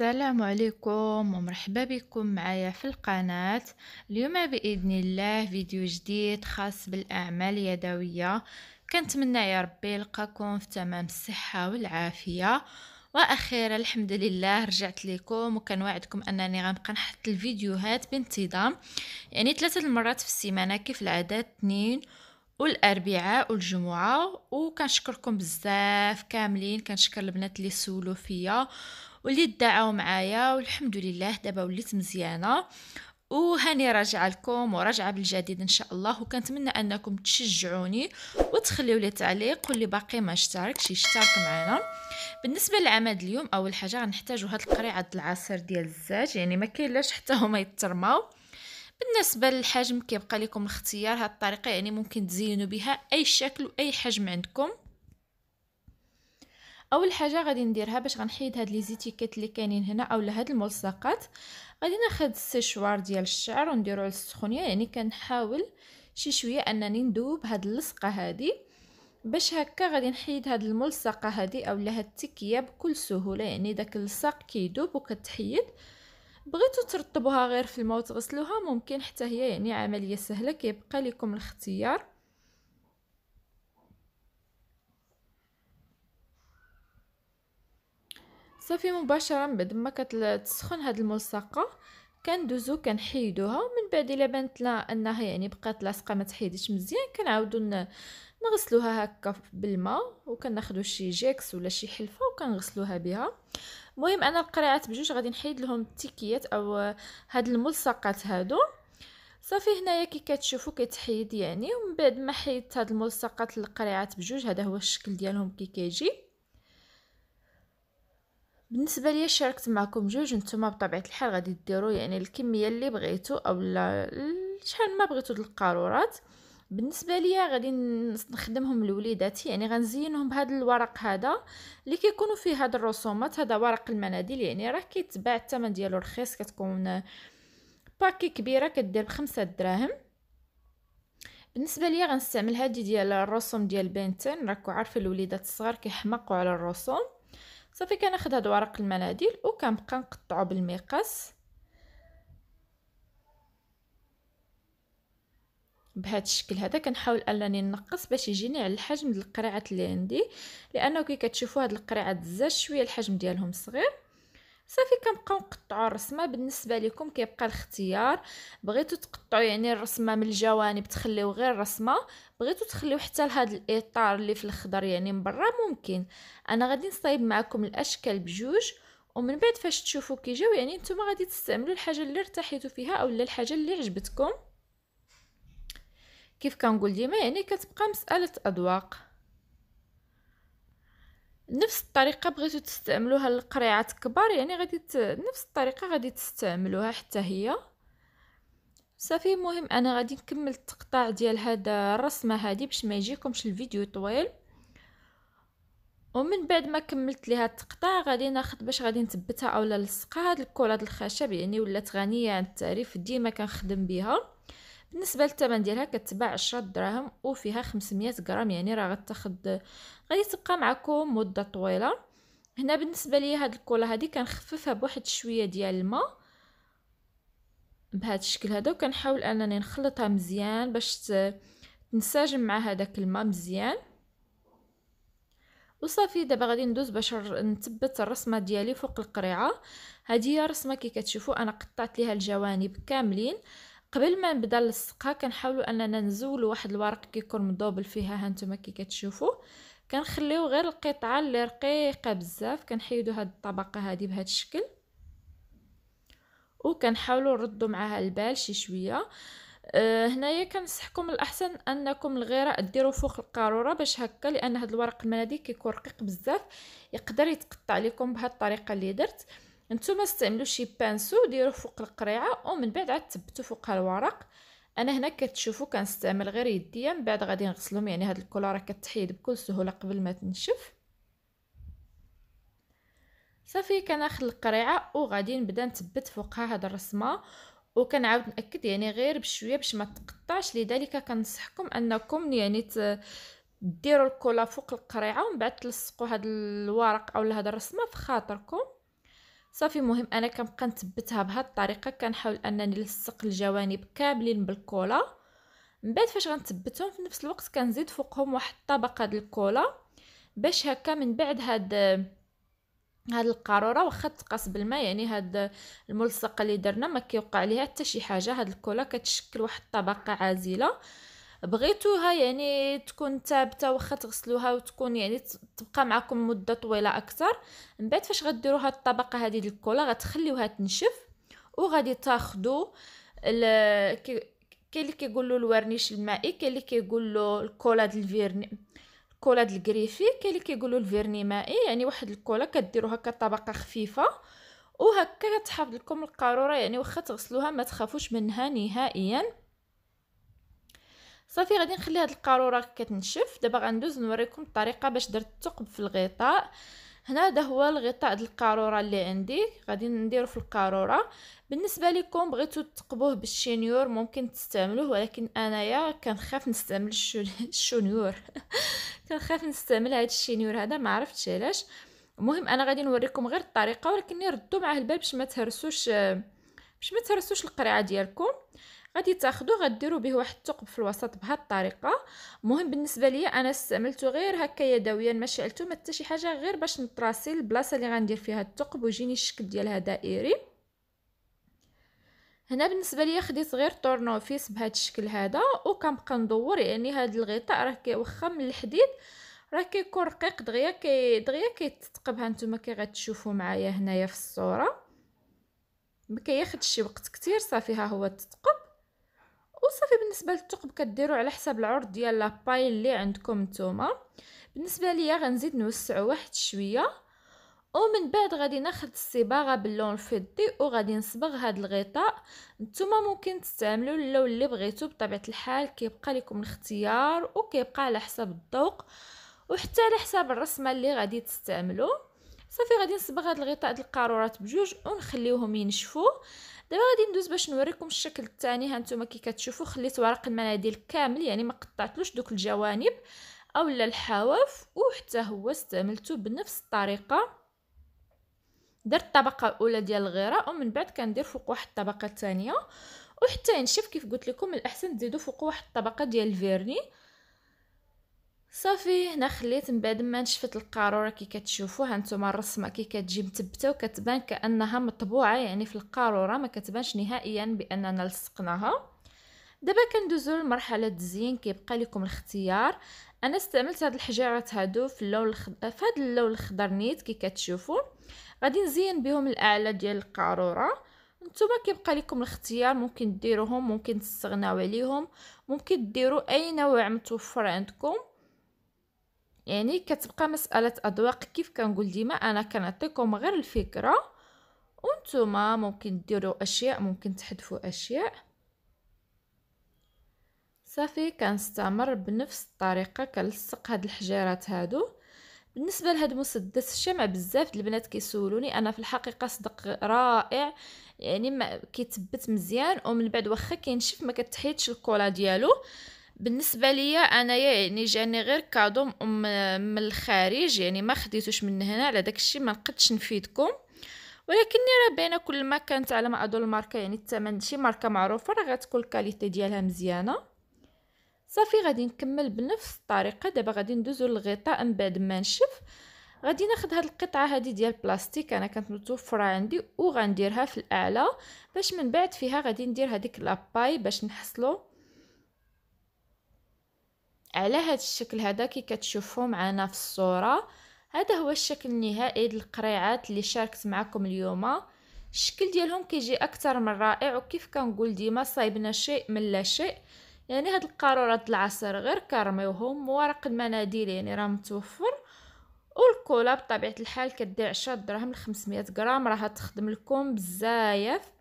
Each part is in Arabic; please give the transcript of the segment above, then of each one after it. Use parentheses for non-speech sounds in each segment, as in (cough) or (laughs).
السلام عليكم ومرحبا بكم معايا في القناة اليوم بإذن الله فيديو جديد خاص بالأعمال اليدوية كنتمنى يا ربي يلقاكم في تمام الصحة والعافية واخيرا الحمد لله رجعت لكم وكنوعدكم انني غنبقى نحط الفيديوهات بانتظام يعني ثلاثه المرات في السيمانه كيف العاده اثنين والاربعاء والجمعه وكنشكركم بزاف كاملين كنشكر البنات اللي سولوا فيا واللي دعاو معايا والحمد لله دابا وليت مزيانه وهاني راجعه لكم وراجعه بالجديد ان شاء الله وكنتمنى انكم تشجعوني وتخليو لي تعليق واللي باقي ما اشتركش يشترك معنا بالنسبه للعماد اليوم اول حاجه غنحتاجو هاد القريعه العصير ديال الزاج يعني ما كاينلاش حتى هما يترماو بالنسبه للحجم كيبقى لكم الاختيار هاد الطريقه يعني ممكن تزينوا بها اي شكل واي حجم عندكم اول حاجه غادي نديرها باش غنحيد هاد لي زيتيكيت اللي كاينين هنا اولا هاد الملصقات غادي ناخذ السيشوار ديال الشعر ونديرو على السخونيه يعني كنحاول شي شويه انني ندوب هاد اللصقه هادي باش هكا غادي نحيد هاد الملصقه هادي اولا هاد التكيه بكل سهوله يعني داك اللصق كيدوب وكتحيد بغيتو ترطبوها غير في الماء وتغسلوها ممكن حتى هي يعني عمليه سهله كيبقى لكم الاختيار صافي مباشره من بعد ما كتسخن هاد الملصقه كندوزو كنحيدوها من بعد الا بانت لا انها يعني بقات لاصقه ما تحيدش مزيان كنعاودو نغسلوها هكا بالماء وكناخذو شي جيكس ولا شي حلفه وكنغسلوها بها المهم انا القريعات بجوج غادي نحيد لهم التيكيات او هاد الملصقات هادو صافي هنايا كي كتشوفوا كتحيد يعني ومن بعد ما حيدت هاد الملصقات القريعات بجوج هذا هو الشكل ديالهم كي كيجي بالنسبه ليا شاركت معكم جوج نتوما بطبيعه الحال غادي ديروا يعني الكميه اللي بغيتو اولا شحال ما بغيتو القارورات بالنسبه ليا غادي نخدمهم لوليداتي يعني غنزينهم بهذا الورق هذا اللي كيكونوا فيه هاد الرسومات هذا ورق المناديل يعني راه كيتباع الثمن ديالو رخيص كتكون باكي كبيره كدير بخمسة دراهم بالنسبه ليا غنستعمل هادي ديال الرسوم ديال بنتين راكو عارفه الوليدات الصغار كيحمقوا على الرسوم صافي كناخد هاد ورق المناديل وكنبقى نقطعو بالمقص بهاد الشكل هذا كنحاول انني ننقص باش يجيني على الحجم ديال القريعات اللي عندي لانه كي كتشوفوا هاد القريعات بزاف شويه الحجم ديالهم صغير صافي كنبقاو نقطعوا الرسمه بالنسبه لكم كيبقى الاختيار بغيتو تقطعوا يعني الرسمه من الجوانب تخليو غير الرسمه بغيتو تخليو حتى لهذا الاطار اللي في الخضر يعني من برا ممكن انا غادي نصايب معكم الاشكال بجوج ومن بعد فاش تشوفوا كيجاو يعني نتوما غادي تستعملوا الحاجه اللي ارتحيتوا فيها اولا الحاجه اللي عجبتكم كيف كنقول ديما يعني كتبقى مساله اذواق نفس الطريقه بغيتو تستعملوها للقريعات كبار يعني غادي ت... نفس الطريقه غادي تستعملوها حتى هي صافي المهم انا غادي نكمل التقطاع ديال هذا الرسمه هادي باش ما يجيكمش الفيديو طويل ومن بعد ما كملت ليها التقطاع غادي ناخذ باش غادي نثبتها اولا نلصقها هاد الكولاد الخشب يعني ولات غنيه عن التعريف ديما كنخدم بها بالنسبه للثمن ديالها كتباع 10 دراهم وفيها 500 غرام يعني راه غتاخد غادي تبقى معكم مده طويله هنا بالنسبه لي هاد الكولا هادي كنخففها بواحد شويه ديال الماء بهذا الشكل هذا وكنحاول انني نخلطها مزيان باش تنسجم مع هذاك الماء مزيان وصافي دابا غادي ندوز باش نثبت الرسمه ديالي فوق القريعه هذه هي الرسمه كي كتشوفوا انا قطعت ليها الجوانب كاملين قبل ما نبدا نلصقها كنحاولو اننا نزولو واحد الورق كيكون مضوبل فيها هانتوما كي كتشوفوا كنخليو غير القطعه اللي رقيقه بزاف كنحيدو هاد الطبقه هادي بهاد الشكل وكنحاولوا نردو معها البال شي شويه أه هنايا كنصحكم الاحسن انكم الغراء ديروا فوق القاروره باش هكا لان هاد الورق المناديل كيكون رقيق بزاف يقدر يتقطع لكم بهاد الطريقه اللي درت نتوما استعملوا شي بانسو ديروه فوق القريعه ومن بعد عاد تثبتوا فوق الورق انا هنا كتشوفوا كنستعمل غير يديا من بعد غادي نغسلهم يعني هاد راه كتحيد بكل سهوله قبل ما تنشف صافي كناخذ القريعه وغادي نبدا نثبت فوقها هاد الرسمه وكنعاود ناكد يعني غير بشويه باش ما تقطعش لذلك كنصحكم انكم يعني ت... ديروا الكولا فوق القريعه ومن بعد تلصقوا هاد الورق او هاد الرسمه في خاطركم صافي مهم انا كنبقى نثبتها بهاد الطريقه كنحاول انني نلصق الجوانب كاملين بالكولا من بعد فاش غنثبتهم في نفس الوقت كنزيد فوقهم واحد الطبقه ديال الكولا باش هكا من بعد هاد هاد القاروره واخا تقاس بالماء يعني هاد الملصقه اللي درنا ما كيوقع ليها حتى شي حاجه هاد الكولا كتشكل واحد الطبقه عازله بغيتوها يعني تكون ثابته واخا تغسلوها وتكون يعني تبقى معكم مده طويله اكثر من بعد فاش غديروها هاد الطبقه هذه ديال الكولا غتخليوها تنشف وغادي تاخذوا كاين اللي كيقول له الورنيش المائي كاين اللي كيقول له الكولا ديال الفيرني الكولا ديال الكريفي كاين اللي كيقولوا الفيرني مائي يعني واحد الكولا كديروها هكا طبقه خفيفه وهكا كتحافظ لكم القاروره يعني واخا تغسلوها ما تخافوش منها نهائيا صافي غادي نخلي هاد القاروره كتنشف دابا غندوز نوريكم الطريقه باش درت الثقب في الغطاء هنا هذا هو الغطاء ديال القاروره اللي عندي غادي نديرو في القاروره بالنسبه لكم بغيتو تقبوه بالشنيور ممكن تستعملوه ولكن انايا كنخاف نستعمل الشنيور (laughs) كنخاف نستعمل هاد الشنيور هذا ما عرفتش علاش المهم انا غادي نوريكم غير الطريقه ولكن ردوا معاه البال باش ما تهرسوش باش ما تهرسوش القريعه ديالكم غادي تاخذوا غديروا به واحد الثقب في الوسط بهذه الطريقه مهم بالنسبه ليا انا استعملته غير هكا يدويا ما شعلته ما شي حاجه غير باش نطراسي البلاصه اللي غندير فيها الثقب ويجيني الشكل ديالها دائري هنا بالنسبه ليا خديت غير طورنوفيس بهذا الشكل هذا وكنبقى ندور يعني هذا الغطاء راه واخا من الحديد راه كيكون رقيق دغيا كي دغيا كيتثقب ها نتوما كي غتشوفوا معايا هنايا في الصوره ما كياخذش شي وقت كتير صافي ها هو تثقب وصافي بالنسبه للثقب كديروا على حساب العرض ديال لاباي اللي عندكم نتوما بالنسبه ليا غنزيد نوسعو واحد شويه ومن بعد غادي ناخذ الصباغه باللون الفضي وغادي نصبغ هذا الغطاء نتوما ممكن تستعملوا اللون اللي بغيتو بطبيعه الحال كيبقى لكم الاختيار وكيبقى على حساب الذوق وحتى على حساب الرسمه اللي غادي تستعملوا صافي غادي نصبغ هاد الغطاء د القارورات بجوج ونخليوهم ينشفوا دابا غادي ندوز باش نوريكم الشكل الثاني ها نتوما كي كتشوفوا خليت ورق المناديل كامل يعني ما قطعتلوش دوك الجوانب اولا الحواف وحتى هو استعملته بنفس الطريقه درت الطبقه الاولى ديال الغراء ومن بعد كندير فوق واحد الطبقه الثانيه وحتى ينشف كيف قلت لكم الاحسن تزيدوا فوق واحد الطبقه ديال الفيرني صافي هنا خليت من بعد ما نشفت القاروره كي ها نتوما الرسمه كي كتجي مثبته وكتبان كانها مطبوعه يعني في القاروره ما كتبانش نهائيا باننا لصقناها دابا كندوزو لمرحله التزيين كيبقى لكم الاختيار انا استعملت هاد الحجيرات هادو في اللون الخضر في هاد اللون الخضر نيت كي كتشوفوا غادي نزين بهم الاعلى ديال القاروره نتوما كيبقى لكم الاختيار ممكن ديروهم ممكن تستغناو عليهم ممكن ديروا اي نوع متوفر عندكم يعني كتبقى مساله اذواق كيف كنقول ديما انا كنعطيكم غير الفكره وانتم ممكن ديروا اشياء ممكن تحذفوا اشياء صافي كنستمر بنفس الطريقه كنلصق هاد الحجيرات هادو بالنسبه لهاد مسدس الشمع بزاف البنات كيسولوني انا في الحقيقه صدق رائع يعني ما كيتبت مزيان ومن بعد واخا كينشف ما كتحيدش الكولا ديالو بالنسبه ليا انايا يعني جاني غير كادو من الخارج يعني ما خديتوش من هنا على داك الشيء ما نقدش نفيدكم ولكني راه باينه كل ما كانت على ما اظن الماركه يعني الثمن شي ماركه معروفه راه غتكون الكاليتي ديالها مزيانه صافي غادي نكمل بنفس الطريقه دابا غادي ندوزو للغطاء من بعد ما نشف غادي ناخد هاد القطعه هادي ديال بلاستيك انا كانت متوفره عندي وغنديرها في الاعلى باش من بعد فيها غادي ندير هاديك لاباي باش نحصلو على هذا الشكل هذا كي كتشوفوا معنا في الصوره هذا هو الشكل النهائي للقريعات اللي شاركت معكم اليوم الشكل ديالهم كيجي اكثر من رائع وكيف كنقول ديما صايبنا شيء من لا شيء يعني هاد القارورات العصير غير كرميوهم ورق المناديل يعني راه متوفر والكولا بطبيعه الحال كدير 10 دراهم ل 500 غرام راه تخدم لكم بزاف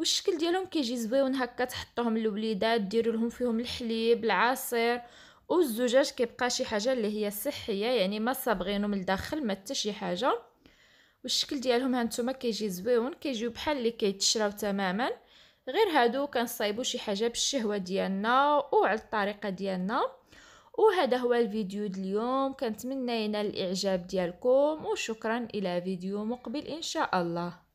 والشكل ديالهم كيجي زويون هكا تحطوهم للوليدات ديروا لهم فيهم الحليب العصير والزجاج كيبقى شي حاجه اللي هي صحيه يعني ما صابغينو من الداخل ما حتى شي حاجه والشكل ديالهم هانتوما كيجي زويون كيجيو بحال اللي كيتشراو تماما غير هادو كنصايبو شي حاجه بالشهوه ديالنا وعلى الطريقه ديالنا وهذا هو الفيديو اليوم كنتمنى ينال الاعجاب ديالكم وشكرا الى فيديو مقبل ان شاء الله